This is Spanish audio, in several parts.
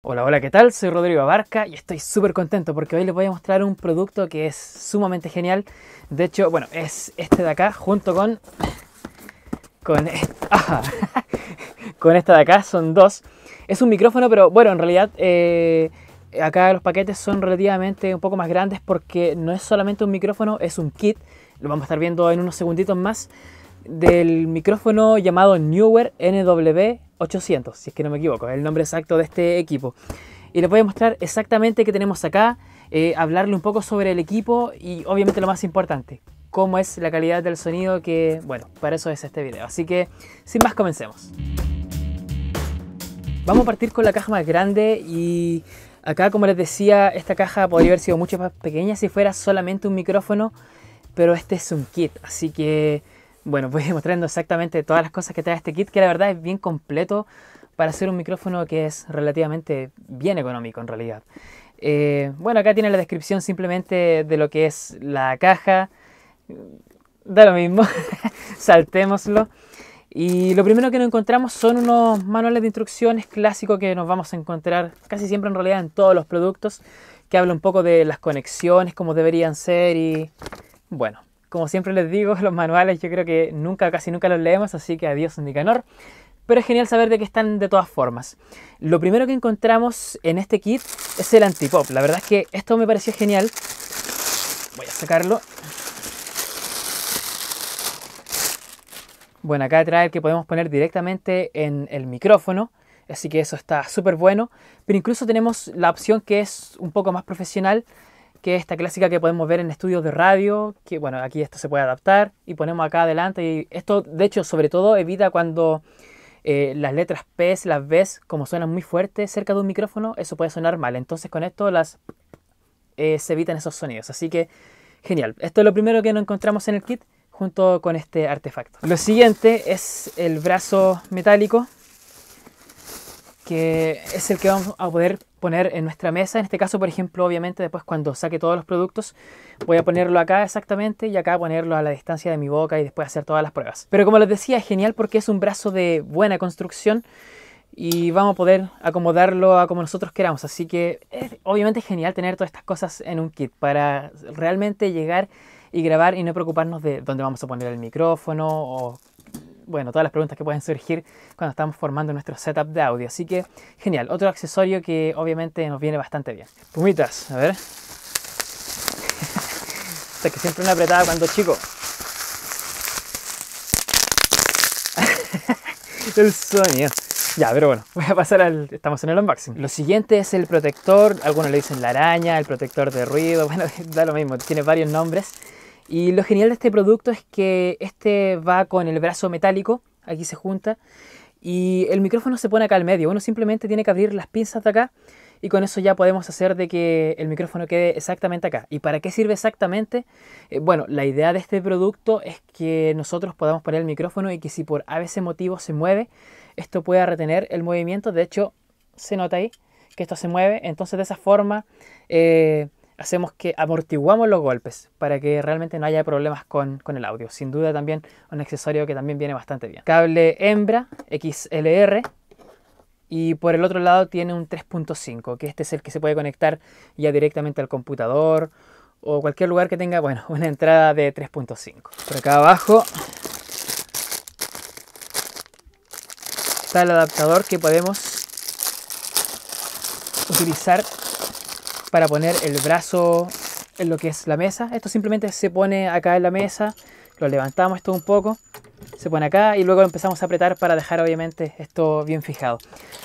Hola, hola, ¿qué tal? Soy Rodrigo Abarca y estoy súper contento porque hoy les voy a mostrar un producto que es sumamente genial. De hecho, bueno, es este de acá junto con... Con esta... de acá, son dos. Es un micrófono, pero bueno, en realidad eh, acá los paquetes son relativamente un poco más grandes porque no es solamente un micrófono, es un kit. Lo vamos a estar viendo en unos segunditos más. Del micrófono llamado Newer NW 800, si es que no me equivoco, es el nombre exacto de este equipo. Y les voy a mostrar exactamente qué tenemos acá, eh, hablarle un poco sobre el equipo y obviamente lo más importante, cómo es la calidad del sonido que, bueno, para eso es este video. Así que, sin más, comencemos. Vamos a partir con la caja más grande y acá, como les decía, esta caja podría haber sido mucho más pequeña si fuera solamente un micrófono, pero este es un kit, así que bueno, voy mostrando exactamente todas las cosas que trae este kit, que la verdad es bien completo para hacer un micrófono que es relativamente bien económico en realidad. Eh, bueno, acá tiene la descripción simplemente de lo que es la caja. Da lo mismo, saltémoslo. Y lo primero que nos encontramos son unos manuales de instrucciones clásicos que nos vamos a encontrar casi siempre en realidad en todos los productos, que habla un poco de las conexiones, cómo deberían ser y bueno, como siempre les digo, los manuales yo creo que nunca, casi nunca los leemos, así que adiós indicanor. Pero es genial saber de qué están de todas formas. Lo primero que encontramos en este kit es el antipop. La verdad es que esto me pareció genial. Voy a sacarlo. Bueno, acá trae el que podemos poner directamente en el micrófono así que eso está súper bueno. Pero incluso tenemos la opción que es un poco más profesional, que esta clásica que podemos ver en estudios de radio, que bueno, aquí esto se puede adaptar y ponemos acá adelante. Y esto, de hecho, sobre todo evita cuando eh, las letras P, las B, como suenan muy fuerte cerca de un micrófono, eso puede sonar mal. Entonces con esto las eh, se evitan esos sonidos. Así que genial. Esto es lo primero que nos encontramos en el kit junto con este artefacto. Lo siguiente es el brazo metálico que es el que vamos a poder poner en nuestra mesa. En este caso, por ejemplo, obviamente después cuando saque todos los productos, voy a ponerlo acá exactamente y acá ponerlo a la distancia de mi boca y después hacer todas las pruebas. Pero como les decía, es genial porque es un brazo de buena construcción y vamos a poder acomodarlo a como nosotros queramos. Así que es, obviamente es genial tener todas estas cosas en un kit para realmente llegar y grabar y no preocuparnos de dónde vamos a poner el micrófono o bueno, todas las preguntas que pueden surgir cuando estamos formando nuestro setup de audio. Así que genial, otro accesorio que obviamente nos viene bastante bien. Pumitas, a ver. Esta que siempre una apretada cuando chico. el sueño Ya, pero bueno, voy a pasar al... Estamos en el unboxing. Lo siguiente es el protector, algunos le dicen la araña, el protector de ruido, bueno, da lo mismo, tiene varios nombres. Y lo genial de este producto es que este va con el brazo metálico, aquí se junta, y el micrófono se pone acá al medio. Uno simplemente tiene que abrir las pinzas de acá y con eso ya podemos hacer de que el micrófono quede exactamente acá. ¿Y para qué sirve exactamente? Eh, bueno, la idea de este producto es que nosotros podamos poner el micrófono y que si por ABC motivo se mueve, esto pueda retener el movimiento. De hecho, se nota ahí que esto se mueve. Entonces de esa forma... Eh, hacemos que amortiguamos los golpes para que realmente no haya problemas con, el audio. Sin duda también un accesorio que también viene bastante bien. Cable hembra XLR y por el otro lado tiene un 3.5 que este es el que se puede conectar ya directamente al computador o cualquier lugar que tenga, bueno, una entrada de 3.5. Por acá abajo está el adaptador que podemos utilizar para poner el brazo en lo que es la mesa. Esto simplemente se pone acá en la mesa, lo levantamos esto un poco, se pone acá y luego empezamos a apretar para dejar obviamente esto bien fijado.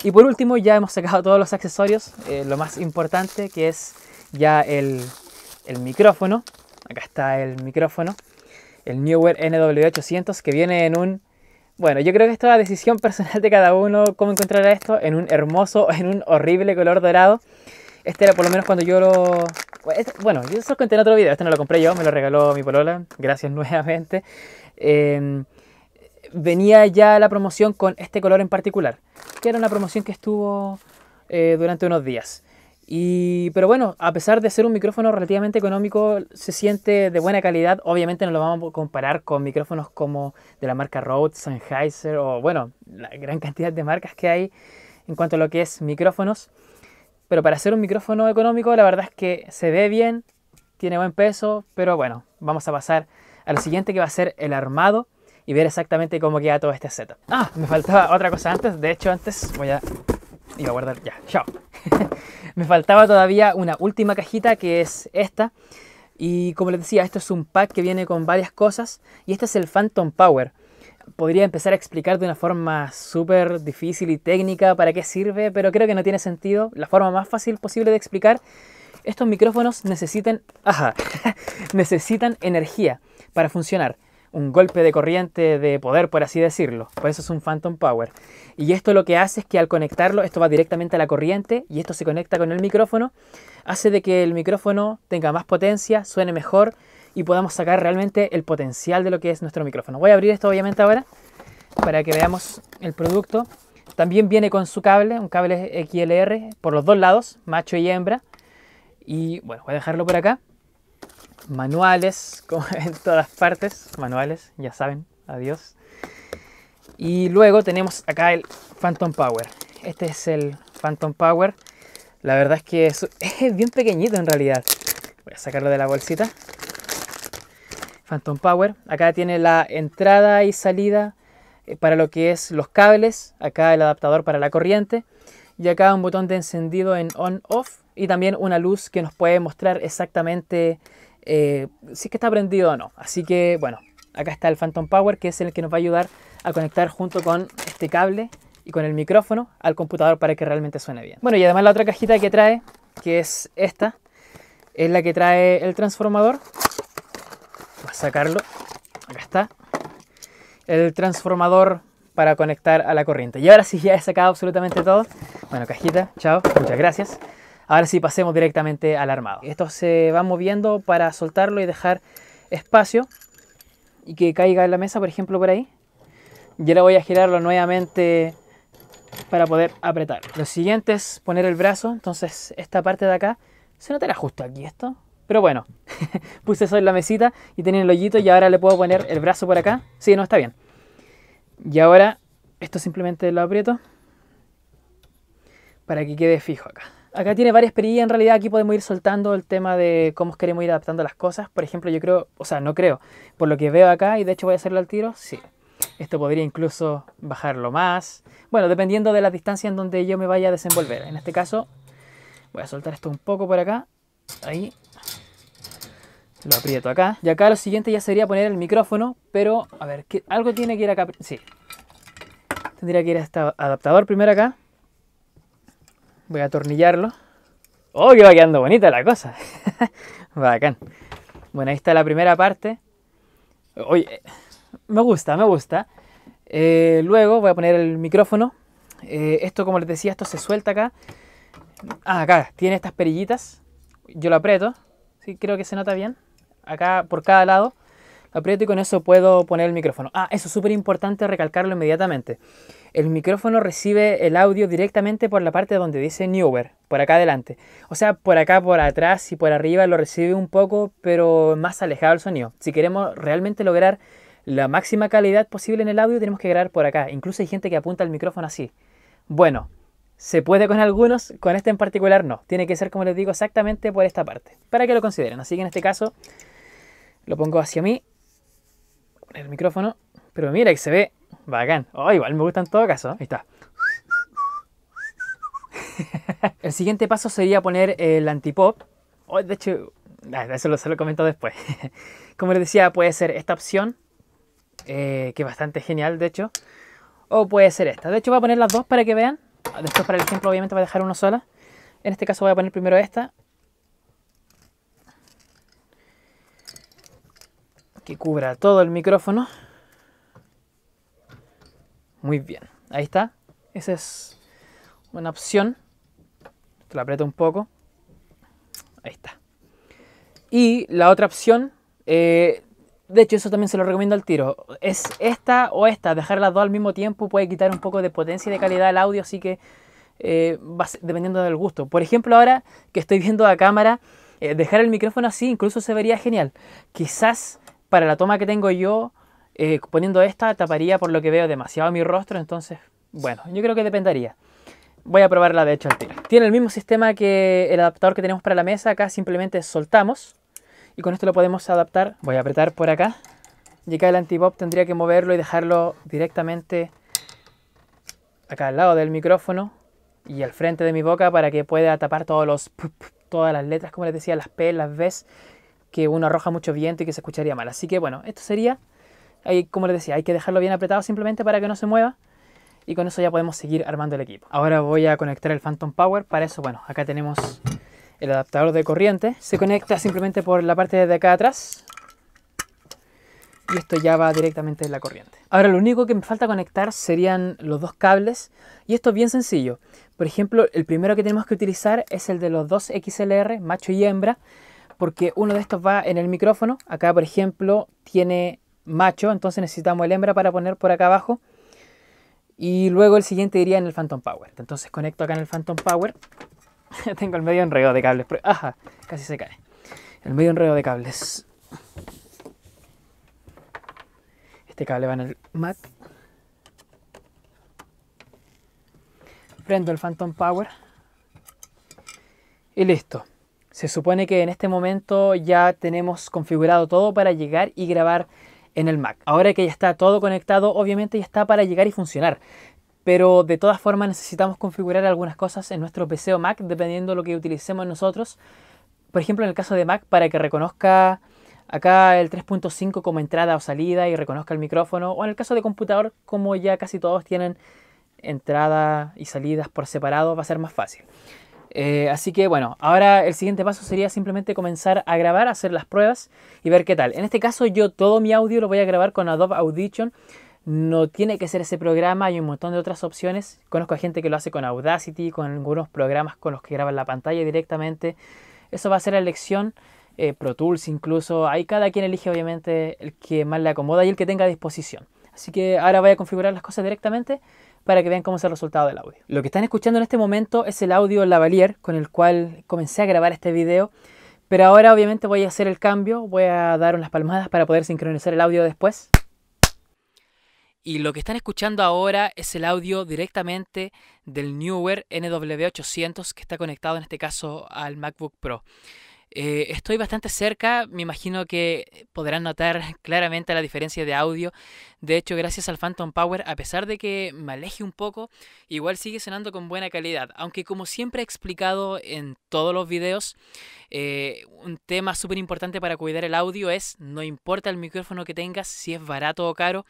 Y por último ya hemos sacado todos los accesorios, eh, lo más importante que es ya el, micrófono. Acá está el micrófono, el Newer NW800 que viene en un bueno, yo creo que esto es la decisión personal de cada uno, cómo encontrar esto en un hermoso, en un horrible color dorado. Este era por lo menos cuando yo lo... Pues, este, bueno, yo se lo conté en otro video, este no lo compré yo, me lo regaló mi polola, gracias nuevamente. Em, venía ya la promoción con este color en particular, que era una promoción que estuvo eh, durante unos días. pero bueno, a pesar de ser un micrófono relativamente económico, se siente de buena calidad. Obviamente no lo vamos a comparar con micrófonos como de la marca Rode, Sennheiser o bueno, la gran cantidad de marcas que hay en cuanto a lo que es micrófonos. Pero para hacer un micrófono económico, la verdad es que se ve bien, tiene buen peso, pero bueno, vamos a pasar a lo siguiente que va a ser el armado y ver exactamente cómo queda todo este set. Ah, me faltaba otra cosa antes, de hecho antes voy a... iba a guardar ya, chao. me faltaba todavía una última cajita que es esta. Y como les decía, esto es un pack que viene con varias cosas y este es el Phantom Power podría empezar a explicar de una forma súper difícil y técnica para qué sirve, pero creo que no tiene sentido. La forma más fácil posible de explicar, estos micrófonos necesitan, necesitan energía para funcionar. Un golpe de corriente de poder, por así decirlo. Por eso es un Phantom Power. Y esto lo que hace es que al conectarlo, esto va directamente a la corriente y esto se conecta con el micrófono, hace de que el micrófono tenga más potencia, suene mejor y podamos sacar realmente el potencial de lo que es nuestro micrófono. Voy a abrir esto obviamente ahora para que veamos el producto. También viene con su cable, un cable XLR por los dos lados, macho y hembra. Y bueno, voy a dejarlo por acá. Manuales, como en todas partes, manuales, ya saben, adiós. Y luego tenemos acá el Phantom Power. Este es el Phantom Power. La verdad es que es, es bien pequeñito en realidad. Voy a sacarlo de la bolsita. Phantom Power. Acá tiene la entrada y salida eh, para lo que es los cables, acá el adaptador para la corriente y acá un botón de encendido en on-off y también una luz que nos puede mostrar exactamente eh, si es que está prendido o no. Así que bueno, acá está el Phantom Power que es el que nos va a ayudar a conectar junto con este cable y con el micrófono al computador para que realmente suene bien. Bueno y además la otra cajita que trae, que es esta, es la que trae el transformador sacarlo. Acá está. El transformador para conectar a la corriente. Y ahora sí, ya he sacado absolutamente todo. Bueno, cajita, chao, muchas gracias. Ahora sí, pasemos directamente al armado. Esto se va moviendo para soltarlo y dejar espacio y que caiga en la mesa, por ejemplo, por ahí. Y ahora voy a girarlo nuevamente para poder apretar. Lo siguiente es poner el brazo, entonces esta parte de acá, ¿se notará justo aquí esto? Pero bueno, puse eso en la mesita y tenía el hoyito y ahora le puedo poner el brazo por acá. Sí, no, está bien. Y ahora esto simplemente lo aprieto para que quede fijo acá. Acá tiene varias perillas, en realidad aquí podemos ir soltando el tema de cómo queremos ir adaptando las cosas. Por ejemplo, yo creo, o sea, no creo, por lo que veo acá, y de hecho voy a hacerlo al tiro, sí. Esto podría incluso bajarlo más. Bueno, dependiendo de la distancia en donde yo me vaya a desenvolver. En este caso, voy a soltar esto un poco por acá. Ahí, lo aprieto acá. Y acá lo siguiente ya sería poner el micrófono, pero a ver, algo tiene que ir acá. Sí. Tendría que ir a este adaptador primero acá. Voy a atornillarlo. ¡Oh, que va quedando bonita la cosa! Bacán. Bueno, ahí está la primera parte. Oye, me gusta, me gusta. Eh, luego voy a poner el micrófono. Eh, esto, como les decía, esto se suelta acá. Ah, acá, tiene estas perillitas. Yo lo aprieto. Sí, creo que se nota bien acá por cada lado, lo aprieto y con eso puedo poner el micrófono. Ah, eso es súper importante recalcarlo inmediatamente. El micrófono recibe el audio directamente por la parte donde dice Newer, por acá adelante. O sea, por acá, por atrás y por arriba lo recibe un poco, pero más alejado el sonido. Si queremos realmente lograr la máxima calidad posible en el audio, tenemos que grabar por acá. Incluso hay gente que apunta el micrófono así. Bueno, se puede con algunos, con este en particular no. Tiene que ser, como les digo, exactamente por esta parte, para que lo consideren. Así que en este caso lo pongo hacia mí. el micrófono. Pero mira que se ve bacán. Oh, igual me gusta en todo caso. Ahí está. el siguiente paso sería poner el antipop. hoy oh, de hecho, ah, eso lo, se lo comento después. Como les decía, puede ser esta opción. Eh, que es bastante genial, de hecho. O puede ser esta. De hecho, voy a poner las dos para que vean. Después para el ejemplo, obviamente, voy a dejar una sola. En este caso voy a poner primero esta que cubra todo el micrófono. Muy bien, ahí está. Esa es una opción. Te la aprieto un poco. Ahí está. Y la otra opción, eh, de hecho eso también se lo recomiendo al tiro, es esta o esta. Dejar las dos al mismo tiempo puede quitar un poco de potencia y de calidad al audio, así que eh, va dependiendo del gusto. Por ejemplo, ahora que estoy viendo la cámara, eh, dejar el micrófono así incluso se vería genial. Quizás para la toma que tengo yo, eh, poniendo esta, taparía por lo que veo demasiado mi rostro, entonces, bueno, yo creo que dependería. Voy a probarla de hecho al Tiene el mismo sistema que el adaptador que tenemos para la mesa, acá simplemente soltamos y con esto lo podemos adaptar. Voy a apretar por acá y acá el antipop tendría que moverlo y dejarlo directamente acá al lado del micrófono y al frente de mi boca para que pueda tapar todos todas las letras, como les decía, las P, las Vs que uno arroja mucho viento y que se escucharía mal. Así que bueno, esto sería, ahí, como les decía, hay que dejarlo bien apretado simplemente para que no se mueva y con eso ya podemos seguir armando el equipo. Ahora voy a conectar el Phantom Power, para eso, bueno, acá tenemos el adaptador de corriente. Se conecta simplemente por la parte de acá atrás y esto ya va directamente en la corriente. Ahora lo único que me falta conectar serían los dos cables y esto es bien sencillo. Por ejemplo, el primero que tenemos que utilizar es el de los dos XLR, macho y hembra, porque uno de estos va en el micrófono. Acá, por ejemplo, tiene macho, entonces necesitamos el hembra para poner por acá abajo. Y luego el siguiente iría en el Phantom Power. Entonces conecto acá en el Phantom Power. Ya Tengo el medio enredo de cables. ajá, casi se cae. El medio enredo de cables. Este cable va en el mat. Prendo el Phantom Power. Y listo. Se supone que en este momento ya tenemos configurado todo para llegar y grabar en el Mac. Ahora que ya está todo conectado, obviamente ya está para llegar y funcionar. Pero de todas formas necesitamos configurar algunas cosas en nuestro PC o Mac, dependiendo de lo que utilicemos nosotros. Por ejemplo, en el caso de Mac, para que reconozca acá el 3.5 como entrada o salida y reconozca el micrófono. O en el caso de computador, como ya casi todos tienen entrada y salidas por separado, va a ser más fácil. Eh, así que bueno, ahora el siguiente paso sería simplemente comenzar a grabar, hacer las pruebas y ver qué tal. En este caso yo todo mi audio lo voy a grabar con Adobe Audition. No tiene que ser ese programa, hay un montón de otras opciones. Conozco a gente que lo hace con Audacity, con algunos programas con los que graban la pantalla directamente. Eso va a ser la elección. Eh, Pro Tools incluso. Ahí cada quien elige obviamente el que más le acomoda y el que tenga a disposición. Así que ahora voy a configurar las cosas directamente para que vean cómo es el resultado del audio. Lo que están escuchando en este momento es el audio Lavalier con el cual comencé a grabar este video, pero ahora obviamente voy a hacer el cambio, voy a dar unas palmadas para poder sincronizar el audio después. Y lo que están escuchando ahora es el audio directamente del Newer NW800 que está conectado en este caso al MacBook Pro. Eh, estoy bastante cerca, me imagino que podrán notar claramente la diferencia de audio. De hecho, gracias al Phantom Power, a pesar de que me aleje un poco, igual sigue sonando con buena calidad. Aunque como siempre he explicado en todos los videos, eh, un tema súper importante para cuidar el audio es, no importa el micrófono que tengas, si es barato o caro,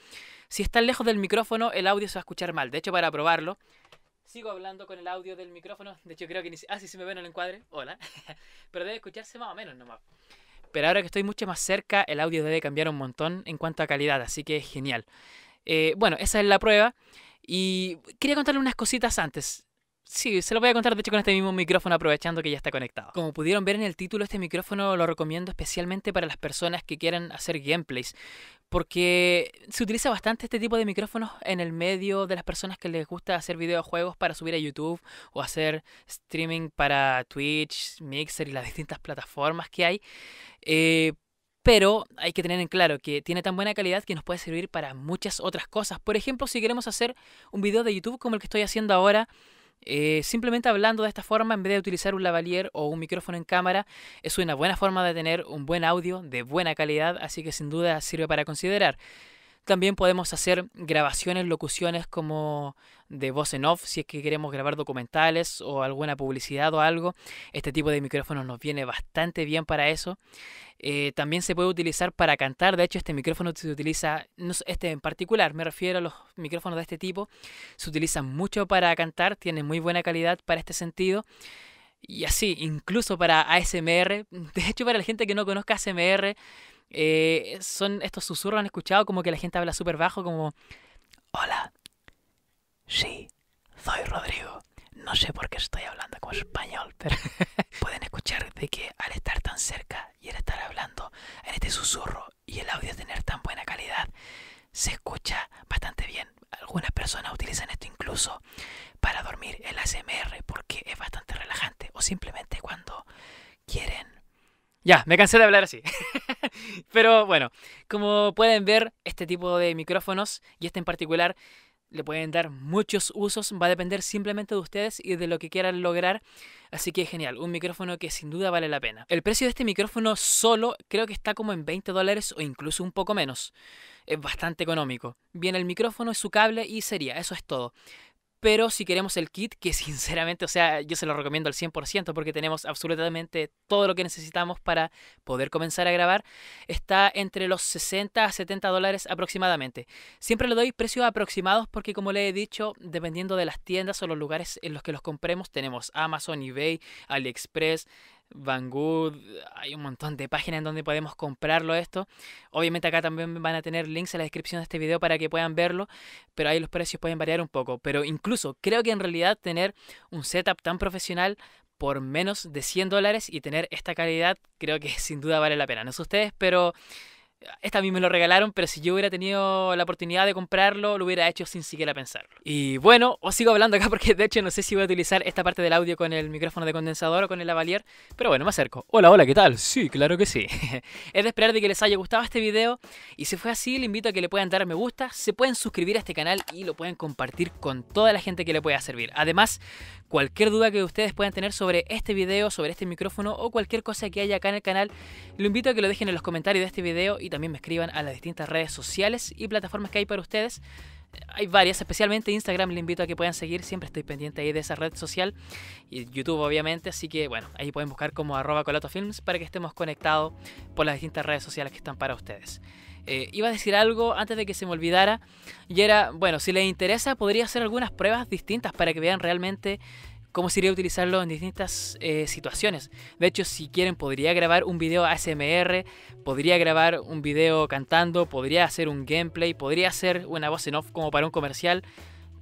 si estás lejos del micrófono el audio se va a escuchar mal. De hecho, para probarlo, Sigo hablando con el audio del micrófono. De hecho, creo que ni. Ah, sí, se me ven en el encuadre. Hola. Pero debe escucharse más o menos nomás. Pero ahora que estoy mucho más cerca, el audio debe cambiar un montón en cuanto a calidad, así que es genial. Eh, bueno, esa es la prueba. Y quería contarle unas cositas antes. Sí, se lo voy a contar de hecho con este mismo micrófono aprovechando que ya está conectado. Como pudieron ver en el título, este micrófono lo recomiendo especialmente para las personas que quieran hacer gameplays, porque se utiliza bastante este tipo de micrófonos en el medio de las personas que les gusta hacer videojuegos para subir a YouTube o hacer streaming para Twitch, Mixer y las distintas plataformas que hay. Eh, pero hay que tener en claro que tiene tan buena calidad que nos puede servir para muchas otras cosas. Por ejemplo, si queremos hacer un video de YouTube como el que estoy haciendo ahora, eh, simplemente hablando de esta forma, en vez de utilizar un lavalier o un micrófono en cámara, es una buena forma de tener un buen audio de buena calidad, así que sin duda sirve para considerar. También podemos hacer grabaciones, locuciones como de voz en off, si es que queremos grabar documentales o alguna publicidad o algo. Este tipo de micrófonos nos viene bastante bien para eso. Eh, también se puede utilizar para cantar, de hecho este micrófono se utiliza, este en particular, me refiero a los micrófonos de este tipo, se utilizan mucho para cantar, tiene muy buena calidad para este sentido. Y así, incluso para ASMR, de hecho para la gente que no conozca ASMR, eh, son estos susurros, han escuchado como que la gente habla súper bajo, como, hola, sí, soy Rodrigo. No sé por qué estoy hablando como español, pero pueden escuchar de que al estar tan cerca y al estar hablando en este susurro y el audio tener tan buena calidad, se escucha bastante bien. Algunas personas utilizan esto incluso para dormir el ASMR porque es bastante relajante o simplemente cuando quieren... Ya, me cansé de hablar así. Pero bueno, como pueden ver, este tipo de micrófonos y este en particular le pueden dar muchos usos, va a depender simplemente de ustedes y de lo que quieran lograr. Así que genial, un micrófono que sin duda vale la pena. El precio de este micrófono solo creo que está como en 20 dólares o incluso un poco menos. Es bastante económico. Bien, el micrófono es su cable y sería, eso es todo. Pero si queremos el kit, que sinceramente, o sea, yo se lo recomiendo al 100% porque tenemos absolutamente todo lo que necesitamos para poder comenzar a grabar, está entre los 60 a 70 dólares aproximadamente. Siempre le doy precios aproximados porque como le he dicho, dependiendo de las tiendas o los lugares en los que los compremos, tenemos Amazon, eBay, AliExpress, Banggood, hay un montón de páginas en donde podemos comprarlo esto. Obviamente acá también van a tener links en la descripción de este video para que puedan verlo, pero ahí los precios pueden variar un poco. Pero incluso creo que en realidad tener un setup tan profesional por menos de 100 dólares y tener esta calidad creo que sin duda vale la pena. No sé ustedes, pero esta a mí me lo regalaron, pero si yo hubiera tenido la oportunidad de comprarlo, lo hubiera hecho sin siquiera pensarlo. Y bueno, os sigo hablando acá porque de hecho no sé si voy a utilizar esta parte del audio con el micrófono de condensador o con el lavalier, pero bueno, me acerco. Hola, hola, ¿qué tal? Sí, claro que sí. es de esperar de que les haya gustado este video y si fue así, le invito a que le puedan dar me gusta, se pueden suscribir a este canal y lo pueden compartir con toda la gente que le pueda servir. Además, cualquier duda que ustedes puedan tener sobre este video, sobre este micrófono o cualquier cosa que haya acá en el canal, lo invito a que lo dejen en los comentarios de este video y también me escriban a las distintas redes sociales y plataformas que hay para ustedes. Hay varias, especialmente Instagram, le invito a que puedan seguir, siempre estoy pendiente ahí de esa red social y YouTube obviamente, así que bueno, ahí pueden buscar como arroba colatofilms para que estemos conectados por las distintas redes sociales que están para ustedes. Eh, iba a decir algo antes de que se me olvidara y era, bueno, si les interesa podría hacer algunas pruebas distintas para que vean realmente cómo sería utilizarlo en distintas eh, situaciones. De hecho, si quieren, podría grabar un video ASMR, podría grabar un video cantando, podría hacer un gameplay, podría hacer una voz en off como para un comercial.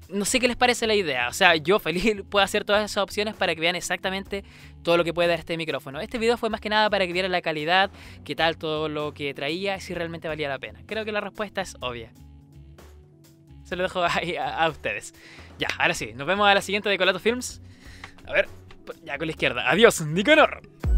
No sé qué les parece la idea. O sea, yo feliz puedo hacer todas esas opciones para que vean exactamente todo lo que puede dar este micrófono. Este video fue más que nada para que vieran la calidad, qué tal todo lo que traía y si realmente valía la pena. Creo que la respuesta es obvia. Se lo dejo ahí a ustedes. Ya, ahora sí, nos vemos a la siguiente de Colato Films. A ver, ya con la izquierda. Adiós, Nicanor.